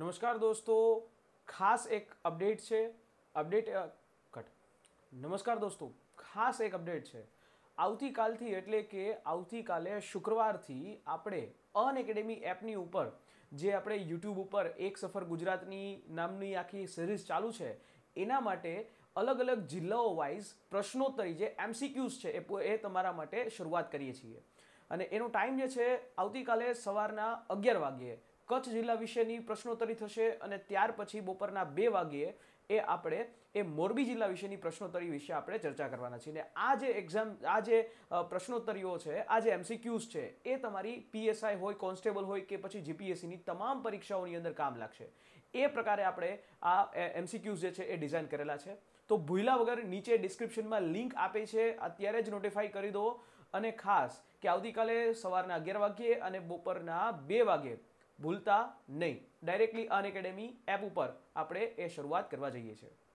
નમસ્કાર દોસ્તો ખાસ એક અપડેટ છે અપડેટ કટ નમસ્કાર દોસ્તો ખાસ એક અપડેટ છે આવતીકાલથી એટલે કે આવતીકાલે શુક્રવારથી આપણે અનએકેડેમી એપની ઉપર જે આપણે યુટ્યુબ ઉપર એક સફર ગુજરાતની નામની આખી સિરીઝ ચાલુ છે એના માટે અલગ અલગ જિલ્લાઓ વાઇઝ પ્રશ્નોત્તરી જે એમસીક્યુઝ છે એ એ તમારા માટે શરૂઆત કરીએ છીએ અને એનો ટાઈમ જે છે આવતીકાલે સવારના અગિયાર વાગ્યે કચ્છ જિલ્લા વિશેની પ્રશ્નોત્તરી થશે અને ત્યાર પછી બપોરના બે વાગ્યે એ આપણે એ મોરબી જિલ્લા વિશેની પ્રશ્નોત્તરી વિશે આપણે ચર્ચા કરવાના છીએ ને આ જે એક્ઝામ આ જે પ્રશ્નોત્તરીઓ છે આ જે એમસીક્યુઝ છે એ તમારી પીએસઆઈ હોય કોન્સ્ટેબલ હોય કે પછી જીપીએસસીની તમામ પરીક્ષાઓની અંદર કામ લાગશે એ પ્રકારે આપણે આ એમસીક્યુઝ જે છે એ ડિઝાઇન કરેલા છે તો ભૂલા વગર નીચે ડિસ્ક્રિપ્શનમાં લિંક આપે છે અત્યારે જ નોટિફાઈ કરી દો અને ખાસ કે આવતીકાલે સવારના અગિયાર વાગ્યે અને બપોરના બે વાગ્યે ભૂલતા નહીં ડાયરેક્ટલી અન એકેડેમી એપ ઉપર આપણે એ શરૂઆત કરવા જઈએ છીએ